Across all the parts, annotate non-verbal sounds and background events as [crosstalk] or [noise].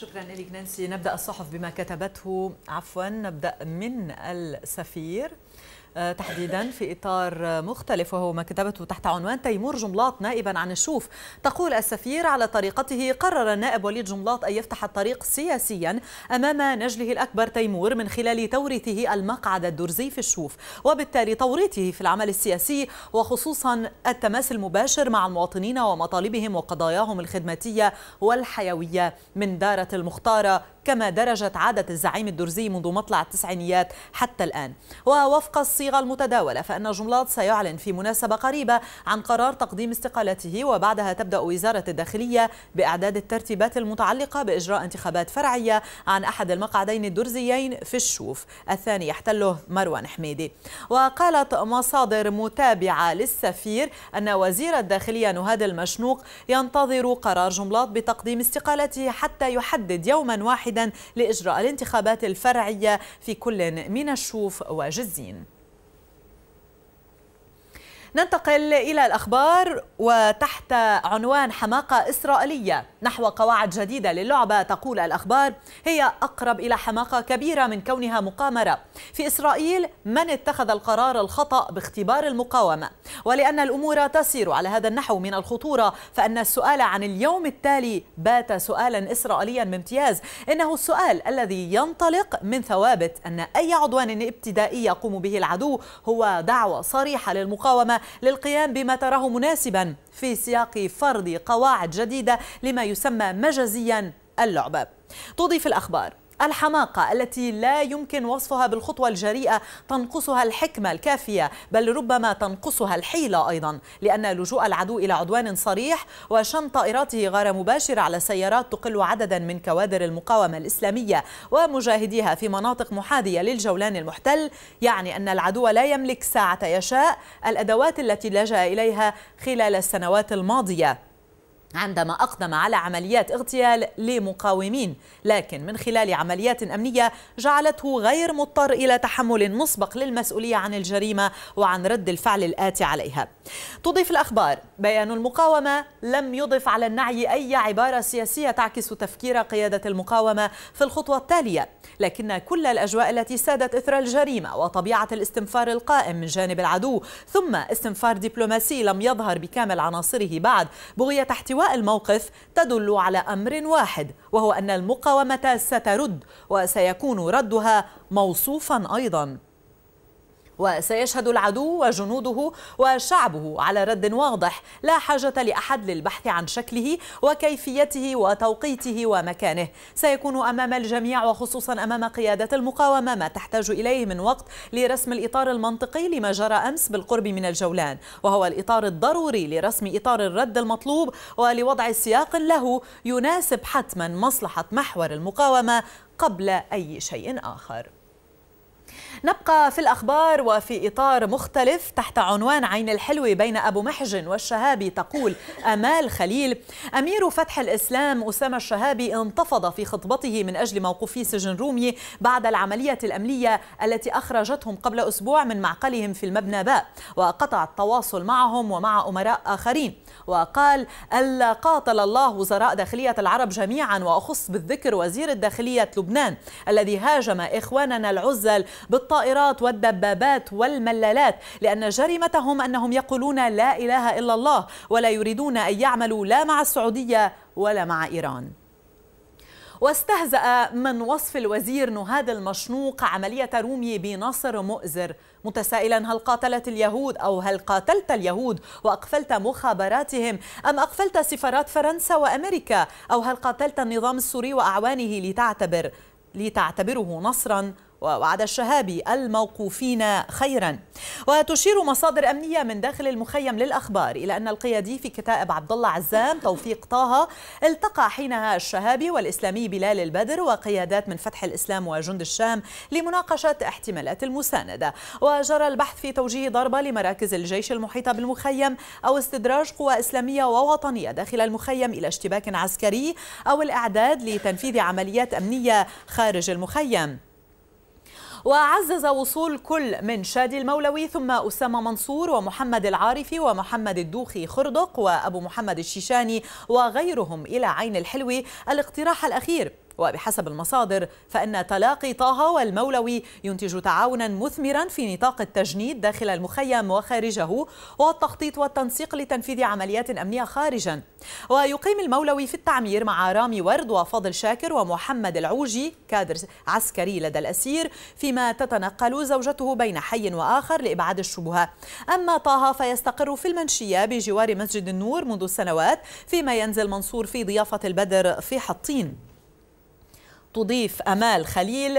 شكرا لك نانسي نبدا الصحف بما كتبته عفوا نبدا من السفير آه، تحديدا في إطار مختلف وهو ما كتبته تحت عنوان تيمور جملاط نائبا عن الشوف تقول السفير على طريقته قرر النائب وليد جملاط أن يفتح الطريق سياسيا أمام نجله الأكبر تيمور من خلال توريثه المقعد الدرزي في الشوف وبالتالي توريثه في العمل السياسي وخصوصا التماس المباشر مع المواطنين ومطالبهم وقضاياهم الخدماتية والحيوية من دارة المختارة كما درجت عادة الزعيم الدرزي منذ مطلع التسعينيات حتى الآن ووفق الصيغة المتداولة فإن جملات سيعلن في مناسبة قريبة عن قرار تقديم استقالته وبعدها تبدأ وزارة الداخلية بإعداد الترتيبات المتعلقة بإجراء انتخابات فرعية عن أحد المقعدين الدرزيين في الشوف الثاني يحتله مروان حميدي وقالت مصادر متابعة للسفير أن وزير الداخلية نهاد المشنوق ينتظر قرار جملات بتقديم استقالته حتى يحدد يوما واحدا لإجراء الانتخابات الفرعية في كل من الشوف وجزين ننتقل إلى الأخبار وتحت عنوان حماقة إسرائيلية نحو قواعد جديدة للعبة تقول الأخبار هي أقرب إلى حماقة كبيرة من كونها مقامرة في إسرائيل من اتخذ القرار الخطأ باختبار المقاومة ولأن الأمور تسير على هذا النحو من الخطورة فأن السؤال عن اليوم التالي بات سؤالا إسرائيليا بامتياز إنه السؤال الذي ينطلق من ثوابت أن أي عدوان ابتدائي يقوم به العدو هو دعوة صريحة للمقاومة للقيام بما تراه مناسبا في سياق فرض قواعد جديدة لما يسمى مجازيا اللعبة تضيف الأخبار الحماقة التي لا يمكن وصفها بالخطوة الجريئة تنقصها الحكمة الكافية بل ربما تنقصها الحيلة أيضا لأن لجوء العدو إلى عدوان صريح وشن طائراته غارة مباشرة على سيارات تقل عددا من كوادر المقاومة الإسلامية ومجاهديها في مناطق محاذية للجولان المحتل يعني أن العدو لا يملك ساعة يشاء الأدوات التي لجأ إليها خلال السنوات الماضية عندما أقدم على عمليات اغتيال لمقاومين لكن من خلال عمليات أمنية جعلته غير مضطر إلى تحمل مسبق للمسؤولية عن الجريمة وعن رد الفعل الآتي عليها تضيف الأخبار بيان المقاومة لم يضف على النعي أي عبارة سياسية تعكس تفكير قيادة المقاومة في الخطوة التالية لكن كل الأجواء التي سادت إثر الجريمة وطبيعة الاستنفار القائم من جانب العدو ثم استنفار دبلوماسي لم يظهر بكامل عناصره بعد بغية احتواء الموقف تدل على أمر واحد وهو أن المقاومة سترد وسيكون ردها موصوفا أيضا وسيشهد العدو وجنوده وشعبه على رد واضح لا حاجة لأحد للبحث عن شكله وكيفيته وتوقيته ومكانه سيكون أمام الجميع وخصوصا أمام قيادة المقاومة ما تحتاج إليه من وقت لرسم الإطار المنطقي لما جرى أمس بالقرب من الجولان وهو الإطار الضروري لرسم إطار الرد المطلوب ولوضع سياق له يناسب حتما مصلحة محور المقاومة قبل أي شيء آخر نبقى في الأخبار وفي إطار مختلف تحت عنوان عين الحلوة بين أبو محجن والشهابي تقول أمال خليل أمير فتح الإسلام أسامة الشهابي انتفض في خطبته من أجل موقوفي سجن رومي بعد العملية الأمنية التي أخرجتهم قبل أسبوع من معقلهم في المبنى باء وقطع التواصل معهم ومع أمراء آخرين وقال ألا قاتل الله وزراء داخلية العرب جميعا وأخص بالذكر وزير الداخلية لبنان الذي هاجم إخواننا العزل بالطبع الطائرات والدبابات والملالات لأن جريمتهم أنهم يقولون لا إله إلا الله ولا يريدون أن يعملوا لا مع السعودية ولا مع إيران واستهزأ من وصف الوزير نهاد المشنوق عملية رومي بنصر مؤزر متسائلا هل قاتلت اليهود أو هل قاتلت اليهود وأقفلت مخابراتهم أم أقفلت سفارات فرنسا وأمريكا أو هل قاتلت النظام السوري وأعوانه لتعتبر لتعتبره نصرا ووعد الشهابي الموقوفين خيرا وتشير مصادر أمنية من داخل المخيم للأخبار إلى أن القيادي في كتائب عبد الله عزام توفيق طه التقى حينها الشهابي والإسلامي بلال البدر وقيادات من فتح الإسلام وجند الشام لمناقشة احتمالات المساندة وجرى البحث في توجيه ضربة لمراكز الجيش المحيطة بالمخيم أو استدراج قوى إسلامية ووطنية داخل المخيم إلى اشتباك عسكري أو الإعداد لتنفيذ عمليات أمنية خارج المخيم وعزز وصول كل من شادي المولوي ثم أسامة منصور ومحمد العارفي ومحمد الدوخي خردق وأبو محمد الشيشاني وغيرهم إلى عين الحلوي الاقتراح الأخير وبحسب المصادر فإن تلاقي طه والمولوي ينتج تعاونا مثمرا في نطاق التجنيد داخل المخيم وخارجه والتخطيط والتنسيق لتنفيذ عمليات أمنية خارجا ويقيم المولوي في التعمير مع رامي ورد وفضل شاكر ومحمد العوجي كادر عسكري لدى الأسير فيما تتنقل زوجته بين حي وآخر لإبعاد الشبهة أما طه فيستقر في المنشية بجوار مسجد النور منذ سنوات فيما ينزل منصور في ضيافة البدر في حطين تضيف أمال خليل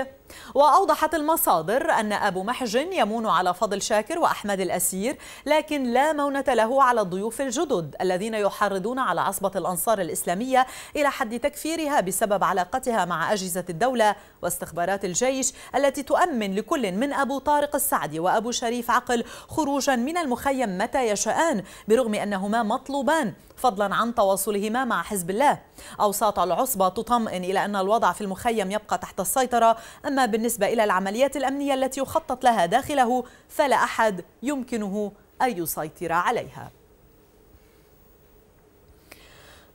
وأوضحت المصادر أن أبو محجن يمون على فضل شاكر وأحمد الأسير لكن لا مونة له على الضيوف الجدد الذين يحرضون على عصبة الأنصار الإسلامية إلى حد تكفيرها بسبب علاقتها مع أجهزة الدولة واستخبارات الجيش التي تؤمن لكل من أبو طارق السعدي وأبو شريف عقل خروجا من المخيم متى يشاءان برغم أنهما مطلوبان فضلا عن تواصلهما مع حزب الله أوساط العصبة تطمئن إلى أن الوضع في المخيم يبقى تحت السيطرة أما أما بالنسبة إلى العمليات الأمنية التي يخطط لها داخله فلا أحد يمكنه أن يسيطر عليها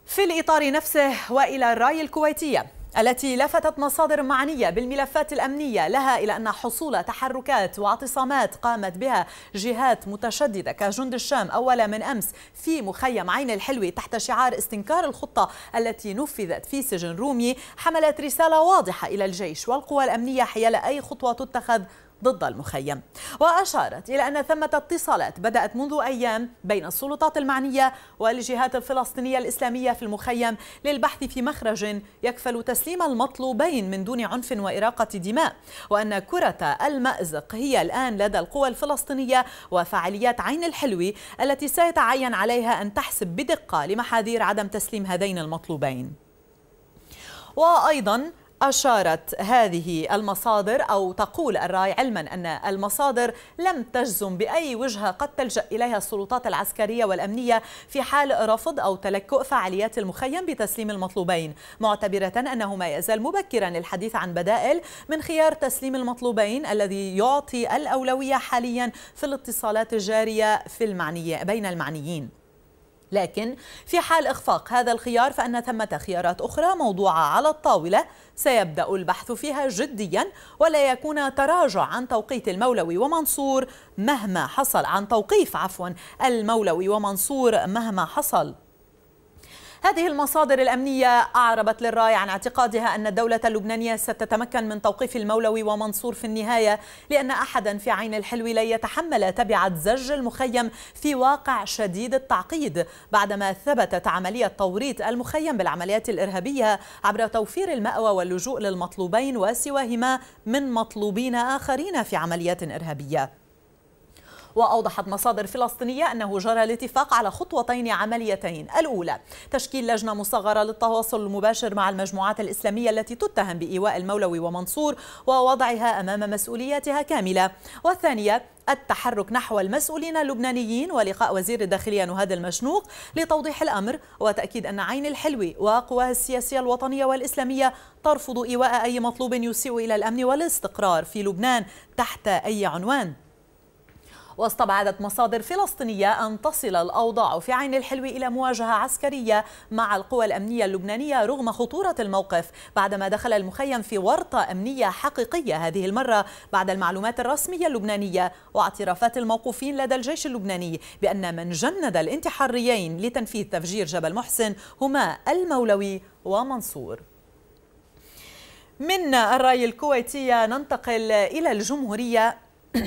في الإطار نفسه وإلى الراي الكويتية التي لفتت مصادر معنية بالملفات الأمنية لها إلى أن حصول تحركات واعتصامات قامت بها جهات متشددة كجند الشام أول من أمس في مخيم عين الحلوي تحت شعار استنكار الخطة التي نفذت في سجن رومي حملت رسالة واضحة إلى الجيش والقوى الأمنية حيال أي خطوة تتخذ ضد المخيم وأشارت إلى أن ثمة اتصالات بدأت منذ أيام بين السلطات المعنية والجهات الفلسطينية الإسلامية في المخيم للبحث في مخرج يكفل تسليم المطلوبين من دون عنف وإراقة دماء وأن كرة المأزق هي الآن لدى القوى الفلسطينية وفعاليات عين الحلوي التي سيتعين عليها أن تحسب بدقة لمحاذير عدم تسليم هذين المطلوبين وأيضا أشارت هذه المصادر أو تقول الراي علما أن المصادر لم تجزم بأي وجهة قد تلجأ إليها السلطات العسكرية والأمنية في حال رفض أو تلكؤ فعاليات المخيم بتسليم المطلوبين معتبرة أنه ما يزال مبكرا للحديث عن بدائل من خيار تسليم المطلوبين الذي يعطي الأولوية حاليا في الاتصالات الجارية في المعنية بين المعنيين لكن في حال إخفاق هذا الخيار فأن ثمة خيارات أخرى موضوعة على الطاولة سيبدأ البحث فيها جديا ولا يكون تراجع عن توقيت المولوي ومنصور مهما حصل عن توقيف عفوا المولوي ومنصور مهما حصل هذه المصادر الأمنية أعربت للراي عن اعتقادها أن الدولة اللبنانية ستتمكن من توقيف المولوي ومنصور في النهاية لأن أحدا في عين الحلو لن يتحمل تبعة زج المخيم في واقع شديد التعقيد بعدما ثبتت عملية توريط المخيم بالعمليات الإرهابية عبر توفير المأوى واللجوء للمطلوبين وسواهما من مطلوبين آخرين في عمليات إرهابية وأوضحت مصادر فلسطينية أنه جرى الاتفاق على خطوتين عمليتين الأولى تشكيل لجنة مصغرة للتواصل المباشر مع المجموعات الإسلامية التي تتهم بإيواء المولوي ومنصور ووضعها أمام مسؤولياتها كاملة والثانية التحرك نحو المسؤولين اللبنانيين ولقاء وزير الداخلية نهاد المشنوق لتوضيح الأمر وتأكيد أن عين الحلوي وقواها السياسية الوطنية والإسلامية ترفض إيواء أي مطلوب يسيء إلى الأمن والاستقرار في لبنان تحت أي عنوان واستبعدت مصادر فلسطينية أن تصل الأوضاع في عين الحلو إلى مواجهة عسكرية مع القوى الأمنية اللبنانية رغم خطورة الموقف بعدما دخل المخيم في ورطة أمنية حقيقية هذه المرة بعد المعلومات الرسمية اللبنانية واعترافات الموقوفين لدى الجيش اللبناني بأن من جند الانتحاريين لتنفيذ تفجير جبل محسن هما المولوي ومنصور من الرأي الكويتية ننتقل إلى الجمهورية [clears throat]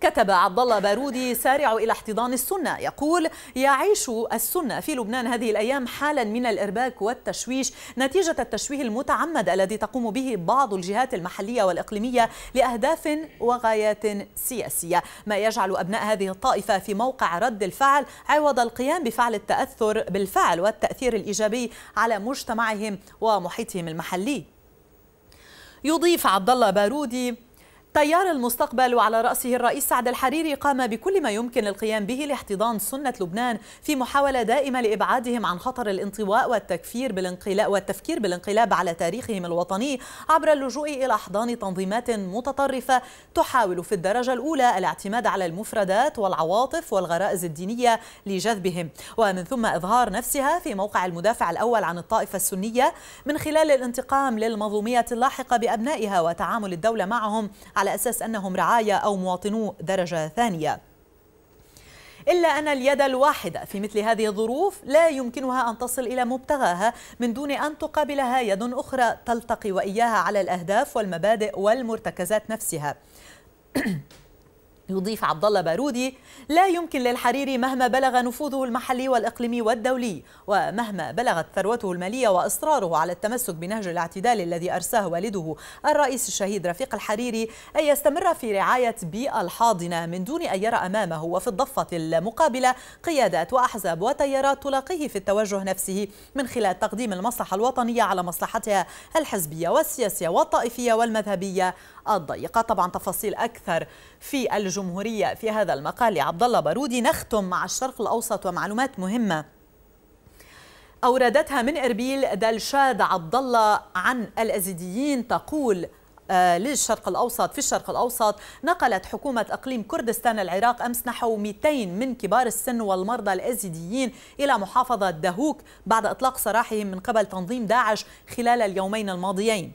كتب عبد الله بارودي سارع الى احتضان السنه يقول يعيش السنه في لبنان هذه الايام حالا من الارباك والتشويش نتيجه التشويه المتعمد الذي تقوم به بعض الجهات المحليه والاقليميه لاهداف وغايات سياسيه ما يجعل ابناء هذه الطائفه في موقع رد الفعل عوض القيام بفعل التاثر بالفعل والتاثير الايجابي على مجتمعهم ومحيطهم المحلي يضيف عبد الله بارودي تيار المستقبل وعلى رأسه الرئيس سعد الحريري قام بكل ما يمكن القيام به لاحتضان سنة لبنان في محاولة دائمة لإبعادهم عن خطر الانطواء والتكفير بالانقلاب والتفكير بالانقلاب على تاريخهم الوطني عبر اللجوء إلى أحضان تنظيمات متطرفة تحاول في الدرجة الأولى الاعتماد على المفردات والعواطف والغرائز الدينية لجذبهم ومن ثم إظهار نفسها في موقع المدافع الأول عن الطائفة السنية من خلال الانتقام للمظلومية اللاحقة بأبنائها وتعامل الدولة معهم على أساس أنهم رعايا أو مواطنو درجة ثانية إلا أن اليد الواحدة في مثل هذه الظروف لا يمكنها أن تصل إلى مبتغاها من دون أن تقابلها يد أخرى تلتقي وإياها على الأهداف والمبادئ والمرتكزات نفسها [clears throat] يضيف عبد الله بارودي لا يمكن للحريري مهما بلغ نفوذه المحلي والاقليمي والدولي ومهما بلغت ثروته الماليه واصراره على التمسك بنهج الاعتدال الذي ارساه والده الرئيس الشهيد رفيق الحريري ان يستمر في رعايه بيئه الحاضنه من دون ان يرى امامه وفي الضفه المقابله قيادات واحزاب وتيارات تلاقيه في التوجه نفسه من خلال تقديم المصلحه الوطنيه على مصلحتها الحزبيه والسياسيه والطائفيه والمذهبيه الضيقه طبعا تفاصيل اكثر في الجمهورية في هذا المقال عبد الله بارودي نختم مع الشرق الأوسط ومعلومات مهمة أوردتها من إربيل دلشاد عبد الله عن الأزيديين تقول آه، للشرق الأوسط في الشرق الأوسط نقلت حكومة أقليم كردستان العراق أمس نحو 200 من كبار السن والمرضى الأزيديين إلى محافظة دهوك بعد إطلاق سراحهم من قبل تنظيم داعش خلال اليومين الماضيين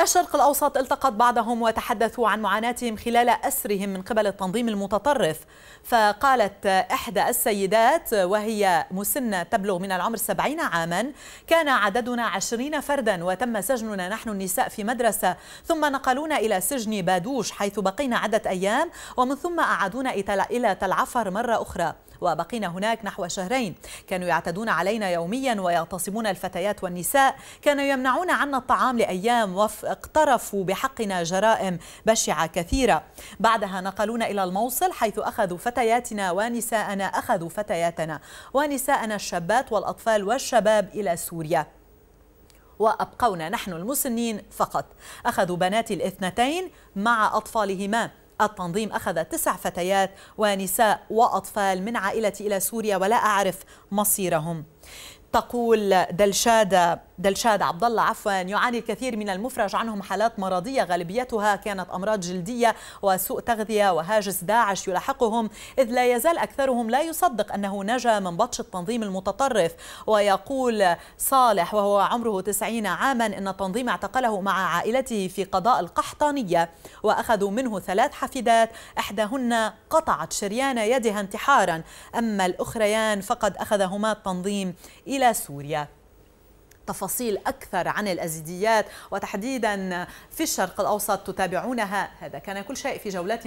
الشرق الأوسط التقط بعضهم وتحدثوا عن معاناتهم خلال أسرهم من قبل التنظيم المتطرف فقالت إحدى السيدات وهي مسنة تبلغ من العمر سبعين عاما كان عددنا عشرين فردا وتم سجننا نحن النساء في مدرسة ثم نقلونا إلى سجن بادوش حيث بقينا عدة أيام ومن ثم أعادونا إلى تلعفر مرة أخرى وبقينا هناك نحو شهرين كانوا يعتدون علينا يوميا ويغتصبون الفتيات والنساء كانوا يمنعون عنا الطعام لأيام واقترفوا بحقنا جرائم بشعة كثيرة بعدها نقلونا إلى الموصل حيث أخذوا فتياتنا ونساءنا أخذوا فتياتنا ونساءنا الشابات والأطفال والشباب إلى سوريا وأبقونا نحن المسنين فقط أخذوا بناتي الاثنتين مع أطفالهما التنظيم أخذ تسع فتيات ونساء وأطفال من عائلتي إلى سوريا ولا أعرف مصيرهم تقول دلشادة دلشاد عبد الله عفوا يعاني الكثير من المفرج عنهم حالات مرضية غالبيتها كانت أمراض جلدية وسوء تغذية وهاجس داعش يلاحقهم إذ لا يزال أكثرهم لا يصدق أنه نجا من بطش التنظيم المتطرف ويقول صالح وهو عمره 90 عاما أن التنظيم اعتقله مع عائلته في قضاء القحطانية وأخذوا منه ثلاث حفيدات إحداهن قطعت شريان يدها انتحارا أما الأخريان فقد أخذهما التنظيم إلى سوريا تفاصيل أكثر عن الأزيديات وتحديدا في الشرق الأوسط تتابعونها هذا كان كل شيء في جولتنا